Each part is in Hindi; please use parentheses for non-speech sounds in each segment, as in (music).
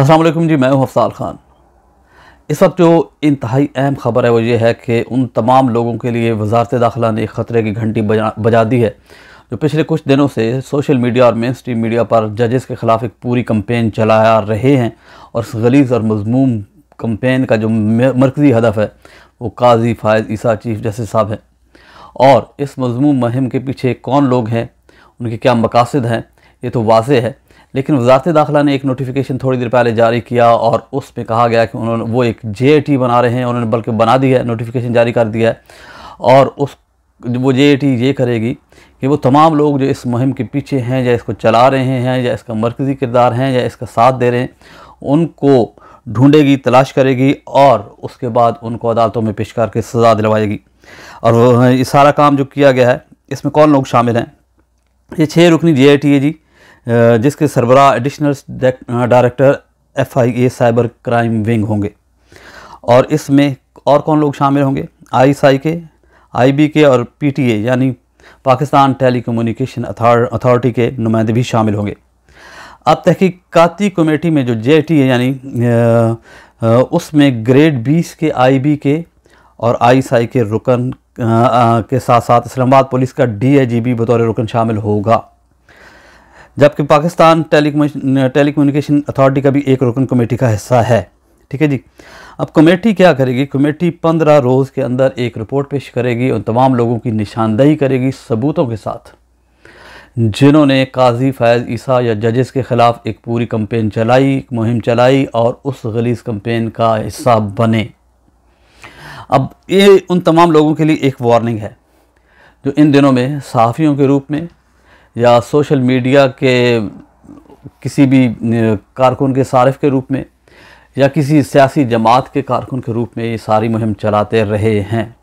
असलम जी मैं हूँ अफसाल ख़ान इस वक्त जो इंतहाई अहम ख़बर है वो ये है कि उन तमाम लोगों के लिए वजारत दाखिला ने एक ख़तरे की घंटी बजा बजा दी है जो पिछले कुछ दिनों से सोशल मीडिया और मेन स्ट्रीम मीडिया पर जजेस के ख़िलाफ़ एक पूरी कम्पेन चलाया रहे हैं और इस गलीज और मजमूम कम्पेन का जो मरकज़ी हदफ है वो काजी फ़ायद ईसा चीफ जस्टिस साहब हैं और इस मजमूम मुहिम के पीछे कौन लोग हैं उनके क्या मकासद हैं ये तो वाज है लेकिन वजारत दाखिला ने एक नोटिफिकेशन थोड़ी देर पहले जारी किया और उस पर कहा गया कि उन्होंने वो एक जे बना रहे हैं उन्होंने बल्कि बना दिया है नोटिफिकेशन जारी कर दिया है और उस वो जे ये करेगी कि वो तमाम लोग जो इस मुहिम के पीछे हैं या इसको चला रहे हैं या इसका मरकज़ी किरदार हैं या इसका साथ दे रहे हैं उनको ढूंढेगी तलाश करेगी और उसके बाद उनको अदालतों में पेश करके सज़ा दिलवाएगी और ये सारा काम जो किया गया है इसमें कौन लोग शामिल हैं ये छः रुकनी जे आई टी है जी जिसके सरबरा additional director F I A cyber crime wing होंगे और इसमें और कौन लोग शामिल होंगे आई आई के आई बी के और पी टी ए यानी पाकिस्तान टेली कम्युनिकेशन अथॉरिटी के नुमाइंदे भी शामिल होंगे अब तहकीकती कमेटी में जो जे टी ए यानी उसमें ग्रेड बीस के आई बी के और आई आई के रुकन के साथ साथ इस्लामाबाद पुलिस का डी आई जी भी बतौर रुकन शामिल होगा जबकि पाकिस्तान टेलीकम्युनिकेशन अथॉरिटी का भी एक रुकन कमेटी का हिस्सा है ठीक है जी अब कमेटी क्या करेगी कमेटी पंद्रह रोज़ के अंदर एक रिपोर्ट पेश करेगी उन तमाम लोगों की निशानदेही करेगी सबूतों के साथ जिन्होंने काजी फैज़ ईसा या जजेस के ख़िलाफ़ एक पूरी कम्पेन चलाई मुहिम चलाई और उस गलीस कम्पेन का हिस्सा बने अब ये उन तमाम लोगों के लिए एक वार्निंग है जो इन दिनों में सहाफ़ियों के रूप में या सोशल मीडिया के किसी भी कारकुन के सारफ़ के रूप में या किसी सियासी जमात के कारकुन के रूप में ये सारी मुहिम चलाते रहे हैं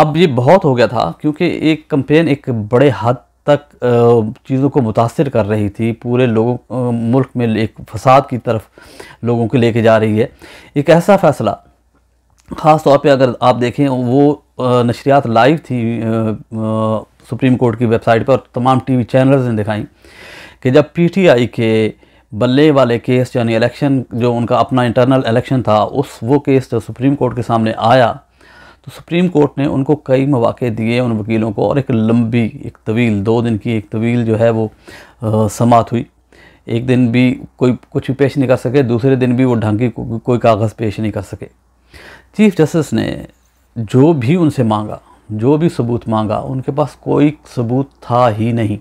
अब ये बहुत हो गया था क्योंकि एक कंपेन एक बड़े हद तक चीज़ों को मुतासर कर रही थी पूरे लोगों मुल्क में एक फसाद की तरफ लोगों को लेके जा रही है एक ऐसा फ़ैसला ख़ास तौर पे अगर आप देखें वो नशरियात लाइव थी सुप्रीम कोर्ट की वेबसाइट पर तमाम टीवी चैनल्स ने दिखाई कि जब पीटीआई के बल्ले वाले केस यानी इलेक्शन जो उनका अपना इंटरनल इलेक्शन था उस वो केस जब सुप्रीम कोर्ट के सामने आया तो सुप्रीम कोर्ट ने उनको कई मौाक़े दिए उन वकीलों को और एक लंबी एक तवील दो दिन की एक तवील जो है वो समात हुई एक दिन भी कोई कुछ भी पेश नहीं कर सके दूसरे दिन भी वो ढंग की को, कोई कागज़ पेश नहीं कर सके चीफ जस्टिस ने जो भी उनसे मांगा जो भी सबूत मांगा उनके पास कोई सबूत था ही नहीं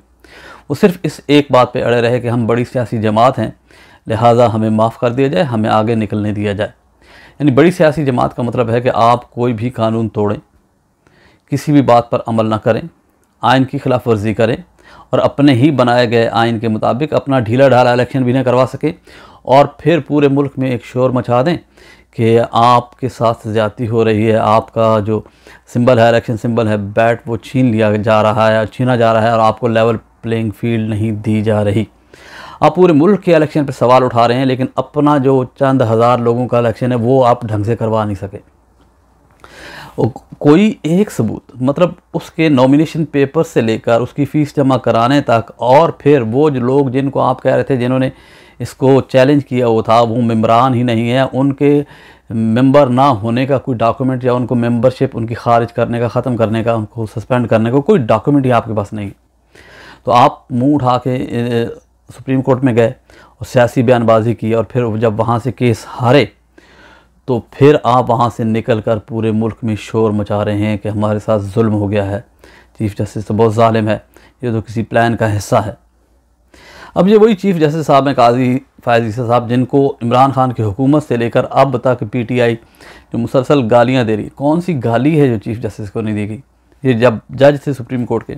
वो सिर्फ इस एक बात पे अड़े रहे कि हम बड़ी सियासी जमात हैं लिहाजा हमें माफ़ कर दिया जाए हमें आगे निकलने दिया जाए यानी बड़ी सियासी जमात का मतलब है कि आप कोई भी कानून तोड़ें किसी भी बात पर अमल ना करें आयन की खिलाफ वर्जी करें और अपने ही बनाए गए आयन के मुताबिक अपना ढीला ढाला इलेक्शन भी ना करवा सकें और फिर पूरे मुल्क में एक शोर मचा दें कि आपके साथ ज़्यादती हो रही है आपका जो सिंबल है इलेक्शन सिंबल है बैट वो छीन लिया जा रहा है छीना जा रहा है और आपको लेवल प्लेइंग फील्ड नहीं दी जा रही आप पूरे मुल्क के इलेक्शन पर सवाल उठा रहे हैं लेकिन अपना जो चंद हज़ार लोगों का इलेक्शन है वो आप ढंग से करवा नहीं सके कोई एक सबूत मतलब उसके नॉमिनेशन पेपर से लेकर उसकी फ़ीस जमा कराने तक और फिर वो जो लोग जिनको आप कह रहे थे जिन्होंने इसको चैलेंज किया हुआ था वो मम्बरान ही नहीं है उनके मेंबर ना होने का कोई डॉक्यूमेंट या उनको मेंबरशिप उनकी खारिज करने का ख़त्म करने का उनको सस्पेंड करने का कोई डॉक्यूमेंट ही आपके पास नहीं तो आप मुंह उठा के सुप्रीम कोर्ट में गए और सियासी बयानबाजी की और फिर जब वहाँ से केस हारे तो फिर आप वहाँ से निकल कर पूरे मुल्क में शोर मचा रहे हैं कि हमारे साथ जुल्म हो गया है चीफ़ जस्टिस तो बहुत ालिम है ये तो किसी प्लान का हिस्सा है अब ये वही चीफ़ जस्टिस साहब हैं काजी फायजी साहब जिनको इमरान खान की हुकूमत से लेकर अब तक पी टी आई जो मुसलसल गालियाँ दे रही कौन सी गाली है जो चीफ़ जस्टिस को नहीं दी गई ये जब जज थे सुप्रीम कोर्ट के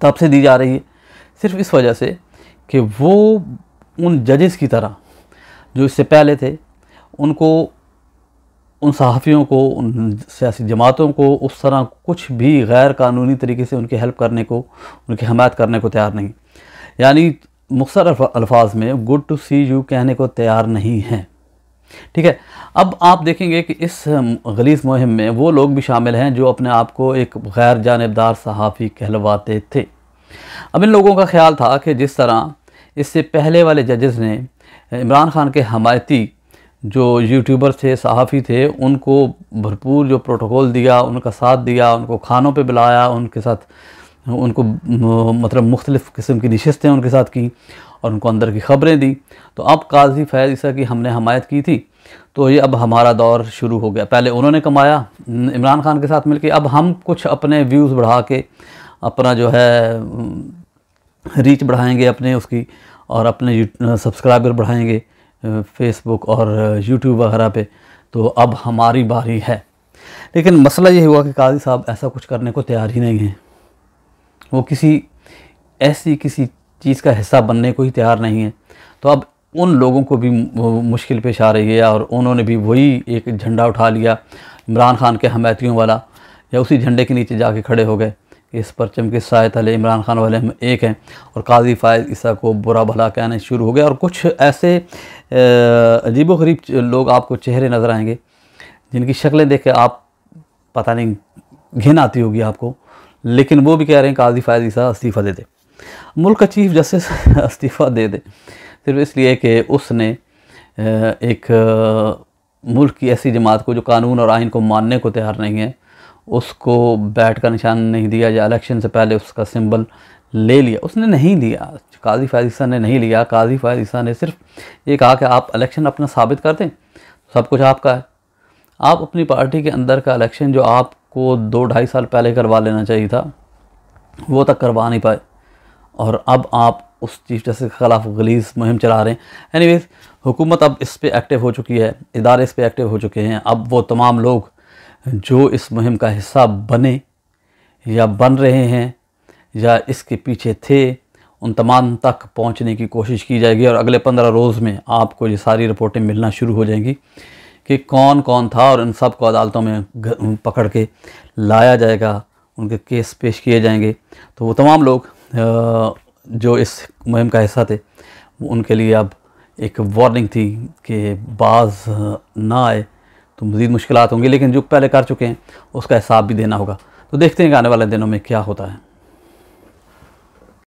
तब से दी जा रही है सिर्फ इस वजह से कि वो उन जजेस की तरह जो इससे पहले थे उनको उन सहाफ़ियों को उन सियासी जमातों को उस तरह कुछ भी गैर कानूनी तरीके से उनकी हेल्प करने को उनकी हमायत करने को तैयार नहीं यानी मुख्तर अल्फाज में गुड टू सी यू कहने को तैयार नहीं है ठीक है अब आप देखेंगे कि इस गलीस मुहिम में वो लोग भी शामिल हैं जो अपने आप को एक गैर जानबदार सहाफ़ी कहलवाते थे अब इन लोगों का ख्याल था कि जिस तरह इससे पहले वाले जजेस ने इमरान खान के हमायती जो यूट्यूबर थे सहाफ़ी थे उनको भरपूर जो प्रोटोकॉल दिया उनका साथ दिया उनको खानों पे बुलाया उनके साथ उनको मतलब मुख्तलिफ़ किस्म की नशस्तें उनके साथ की और उनको अंदर की ख़बरें दी तो अब काजी फैज़ ईसा की हमने हमायत की थी तो ये अब हमारा दौर शुरू हो गया पहले उन्होंने कमाया इमरान खान के साथ मिलके अब हम कुछ अपने व्यूज़ बढ़ा के अपना जो है रीच बढ़ाएंगे अपने उसकी और अपने सब्सक्राइबर बढ़ाएंगे फेसबुक और यूट्यूब वगैरह पे तो अब हमारी बारी है लेकिन मसला ये हुआ कि काजी साहब ऐसा कुछ करने को तैयार ही नहीं हैं वो किसी ऐसी किसी चीज़ का हिस्सा बनने को ही तैयार नहीं है तो अब उन लोगों को भी मुश्किल पेश आ रही है और उन्होंने भी वही एक झंडा उठा लिया इमरान खान के हमैतियों वाला या उसी झंडे के नीचे जाके खड़े हो गए इस परचम के शायद अल इमरान खान वाले हम एक हैं और काजी फ़ायद ईसा को बुरा भला कहना शुरू हो गया और कुछ ऐसे अजीब गरीब लोग आपको चेहरे नज़र आएंगे जिनकी शक्लें देख के आप पता नहीं घिन आती होगी आपको लेकिन वो भी कह रहे हैं काजी फ़ायद ईसा इस्तीफ़ा दे दे मुल्क का चीफ जस्टिस (laughs) इस्तीफ़ा दे दे सिर्फ इसलिए कि उसने एक मुल्क की ऐसी जमात को जो कानून और आइन को मानने को तैयार नहीं है उसको बैट का निशान नहीं दिया या इलेक्शन से पहले उसका सिंबल ले लिया उसने नहीं लिया काजी फायदीसा ने नहीं लिया काजी फायदीसा ने सिर्फ ये कहा कि आप इलेक्शन अपना साबित कर दें सब कुछ आपका है आप अपनी पार्टी के अंदर का इलेक्शन जो आपको दो ढाई साल पहले करवा लेना चाहिए था वो तक करवा नहीं पाए और अब आप उस चीफ जस्टिस के खिलाफ गलीस मुहिम चला रहे हैं एनी हुकूमत अब इस पर एक्टिव हो चुकी है इदारे इस पर एक्टिव हो चुके हैं अब वो तमाम लोग जो इस मुहिम का हिस्सा बने या बन रहे हैं या इसके पीछे थे उन तमाम तक पहुंचने की कोशिश की जाएगी और अगले पंद्रह रोज़ में आपको ये सारी रिपोर्टें मिलना शुरू हो जाएंगी कि कौन कौन था और इन सब को अदालतों में पकड़ के लाया जाएगा उनके केस पेश किए जाएंगे तो वो तमाम लोग जो इस मुहिम का हिस्सा थे उनके लिए अब एक वार्निंग थी कि बाज ना आए तो मज़ीद मुश्किल होंगी लेकिन जो पहले कर चुके हैं उसका हिसाब भी देना होगा तो देखते हैं कि आने वाले दिनों में क्या होता है